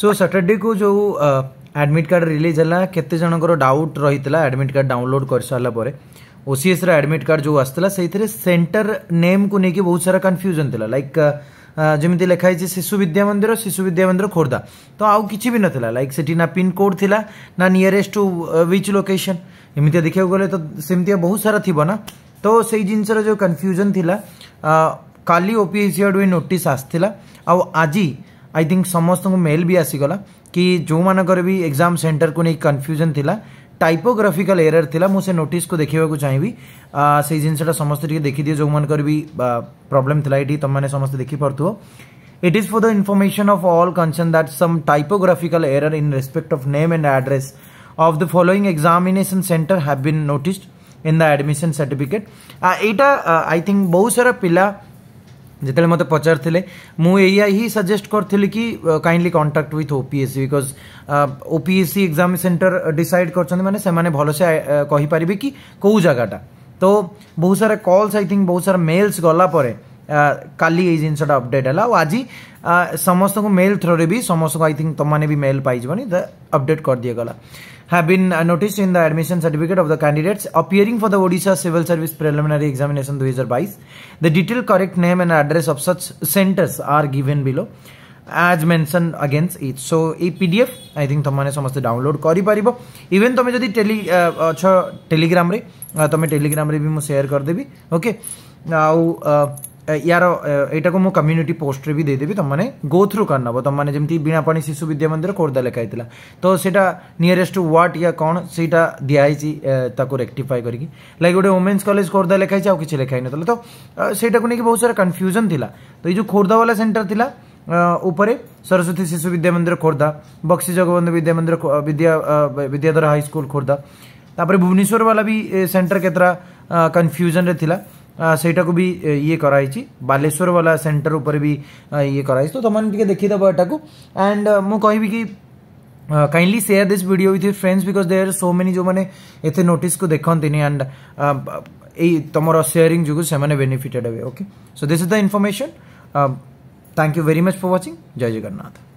सो Saturday को जो admit card release है कते डाउट रही है एडमिट कार्ड डाउनलोड कर सारापर ओसीएस एडमिट कार्ड जो आसाला सेन्टर नेम को लेकिन बहुत सारा कन्फ्यूजन था लाइक जमी लिखाई शिशु विद्या मंदिर शिशु विद्या मंदिर खोर्धा तो आउ कि भी ना लाइक से ना पिनकोड था ना निरेस्ट टू विच लोकेशन एमती देखा गले तो सेमती बहुत सारा थी ना तो से जिन जो कन्फ्यूजन थी काली ओपीसी नोटिस आज आई थिंक समस्त को मेल भी आसीगला कि जो मानकर भी एग्जाम सेन्टर को नहीं कन्फ्यूजन थी टाइपोग्राफिकल एरर थी मुझे नोट को देखा चाहिए से जिनसा समस्त देखीदि जो मानकर भी प्रोब्लेम थी तुम मैंने समस्त देखी पार्थ it is for the information of all concerned that some typographical error in respect of name and address of the following examination centre have been notice in the admission certificate यहाँ I think बहुत सारा पिला जिते मतलब पचार suggest करी कि kindly contact with OPSC because OPSC exam centre decide कर मैंने भलसे कहीपर कि कौ जगटा तो बहुत सारा कल्स आई थिंक बहुत सारा मेल्स गला काली जिनस अपडेट है आज समस्त को मेल थ्रो भी समस्त आई थिंक तुमने भी मेल पाइजनी अपडेट कर दिगला have been notice in the admission certificate of the candidates appearing for the ओडा सिविल सर्विस प्रिलिमिनरी एक्जामेशन दुई हजार बैस the detail correct name and address of such centres are given below as mention against each so ये PDF I think तुमने समस्त download कर even तुम जब टेली अच्छ टेलीग्राम तुम टेलीग्राम भी मुझे सेयर करदेवि ओके आउ ୟାର ଏଇଟାକୁ ମୁଁ କମ୍ୟୁନିଟି ପୋଷ୍ଟରେ ବି ଦେଇଦେବି ତୁମମାନେ ଗୋ ଥ୍ରୁ କରିନେବ ତୁମମାନେ ଯେମିତି ବୀଣାପାଣି ଶିଶୁ ବିଦ୍ୟା ମନ୍ଦିର ଖୋର୍ଦ୍ଧା ଲେଖା ହେଇଥିଲା ତ ସେଇଟା ନିୟରେଷ୍ଟ ୱାର୍ଡ଼ ୟା କ'ଣ ସେଇଟା ଦିଆହେଇଛି ତାକୁ ରେକ୍ଟିଫାଏ କରିକି ଲାଇକ୍ ଗୋଟେ ଓମେନ୍ସ କଲେଜ ଖୋର୍ଦ୍ଧା ଲେଖା ହେଇଛି ଆଉ କିଛି ଲେଖା ହେଇନଥିଲା ତ ସେଇଟାକୁ ନେଇକି ବହୁତ ସାରା କନଫ୍ୟୁଜନ୍ ଥିଲା ତ ଏଇ ଯେଉଁ ଖୋର୍ଦ୍ଧାବାଲା ସେଣ୍ଟର ଥିଲା ଉପରେ सरस्वती शिशु विद्या मंदिर खोर्धा बक्सी जगबंधु विद्या मंदिर विद्या विद्याधर हाई स्कूल खोर्धा तापर भुवनेश्वर वाला भी सेंटर केतरा कन्फ्यूजन रे थिला सेटा भी ये कराई बालेश्वर वाला सेंटर उपर भी ये कराई तो तुमने टे देखीदेव यटाक एंड मुझे कि kindly share this video with your friends because they are so many जो मैंने एत नोटिस को नहीं एंड युम सेयरिंग जो बेनिफिटेड हे okay so this is the information thank you very much for watching जय जगन्नाथ